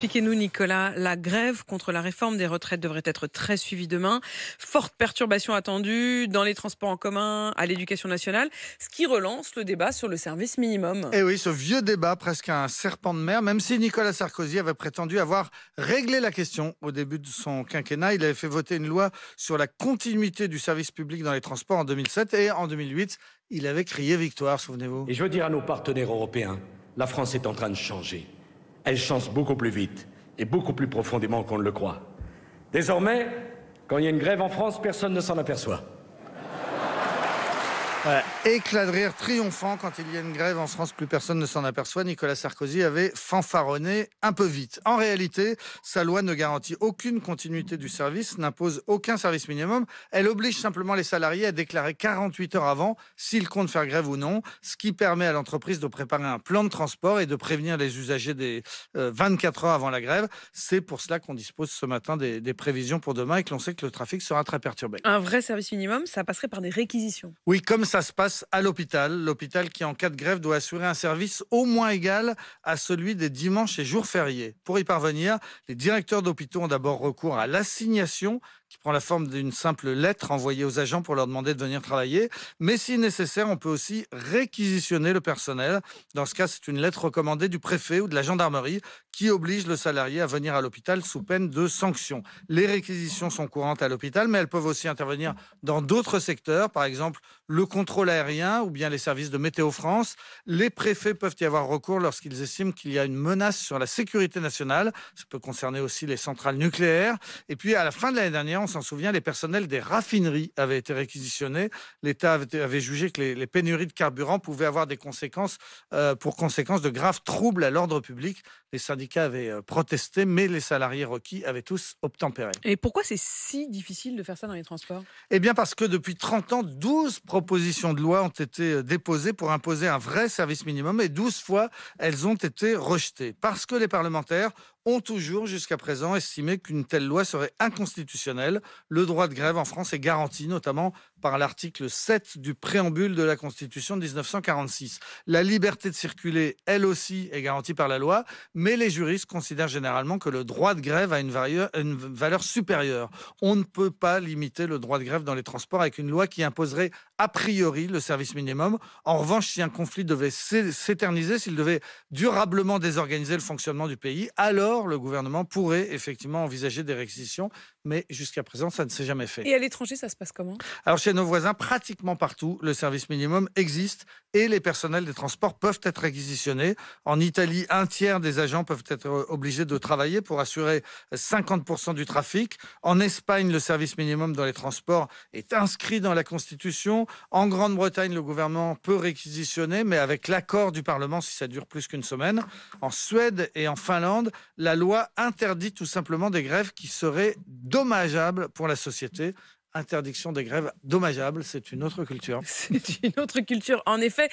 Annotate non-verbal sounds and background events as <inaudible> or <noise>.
Expliquez-nous, Nicolas, la grève contre la réforme des retraites devrait être très suivie demain. Forte perturbation attendue dans les transports en commun, à l'éducation nationale, ce qui relance le débat sur le service minimum. Et eh oui, ce vieux débat, presque un serpent de mer, même si Nicolas Sarkozy avait prétendu avoir réglé la question au début de son quinquennat. Il avait fait voter une loi sur la continuité du service public dans les transports en 2007 et en 2008, il avait crié victoire, souvenez-vous. Et je veux dire à nos partenaires européens, la France est en train de changer elle change beaucoup plus vite et beaucoup plus profondément qu'on ne le croit. Désormais, quand il y a une grève en France, personne ne s'en aperçoit. Éclat de rire triomphant quand il y a une grève en France, plus personne ne s'en aperçoit. Nicolas Sarkozy avait fanfaronné un peu vite. En réalité, sa loi ne garantit aucune continuité du service, n'impose aucun service minimum. Elle oblige simplement les salariés à déclarer 48 heures avant s'ils comptent faire grève ou non, ce qui permet à l'entreprise de préparer un plan de transport et de prévenir les usagers des 24 euh, heures avant la grève. C'est pour cela qu'on dispose ce matin des, des prévisions pour demain et que l'on sait que le trafic sera très perturbé. Un vrai service minimum, ça passerait par des réquisitions. Oui, comme ça se passe à l'hôpital. L'hôpital qui, en cas de grève, doit assurer un service au moins égal à celui des dimanches et jours fériés. Pour y parvenir, les directeurs d'hôpitaux ont d'abord recours à l'assignation qui prend la forme d'une simple lettre envoyée aux agents pour leur demander de venir travailler. Mais si nécessaire, on peut aussi réquisitionner le personnel. Dans ce cas, c'est une lettre recommandée du préfet ou de la gendarmerie qui oblige le salarié à venir à l'hôpital sous peine de sanctions. Les réquisitions sont courantes à l'hôpital, mais elles peuvent aussi intervenir dans d'autres secteurs, par exemple le contrôle aérien ou bien les services de Météo France. Les préfets peuvent y avoir recours lorsqu'ils estiment qu'il y a une menace sur la sécurité nationale. Ça peut concerner aussi les centrales nucléaires. Et puis, à la fin de l'année dernière, on s'en souvient, les personnels des raffineries avaient été réquisitionnés. L'État avait, jugé que les, pénuries de carburant pouvaient avoir des conséquences, euh, pour conséquence de graves troubles à l'ordre public. Les syndicats avaient euh, protesté, mais les salariés requis avaient tous obtempéré. Et pourquoi c'est si difficile de faire ça dans les transports Eh bien, parce que depuis 30 ans, 12 propositions de loi ont été euh, déposées pour imposer un vrai service minimum et 12 fois, elles ont été rejetées. Parce que les parlementaires ont toujours jusqu'à présent estimé qu'une telle loi serait inconstitutionnelle. Le droit de grève en France est garanti notamment par l'article 7 du préambule de la Constitution de 1946. La liberté de circuler, elle aussi, est garantie par la loi, mais les juristes considèrent généralement que le droit de grève a une, valeur, supérieure. On ne peut pas limiter le droit de grève dans les transports avec une loi qui imposerait a priori le service minimum. En revanche, si un conflit devait s'éterniser, s'il devait durablement désorganiser le fonctionnement du pays, alors le gouvernement pourrait effectivement envisager des réquisitions, mais jusqu'à présent, ça ne s'est jamais fait. Et à l'étranger, ça se passe comment Alors chez nos voisins, pratiquement partout, le service minimum existe et les personnels des transports peuvent être réquisitionnés. En Italie, un tiers des agents peuvent être obligés de travailler pour assurer 50% du trafic. En Espagne, le service minimum dans les transports est inscrit dans la Constitution. En Grande-Bretagne, le gouvernement peut réquisitionner, mais avec l'accord du Parlement si ça dure plus qu'une semaine. En Suède et en Finlande, la loi interdit tout simplement des grèves qui seraient dommageables pour la société interdiction des grèves dommageables, c'est une autre culture. <laughs> C'est une autre culture, en effet.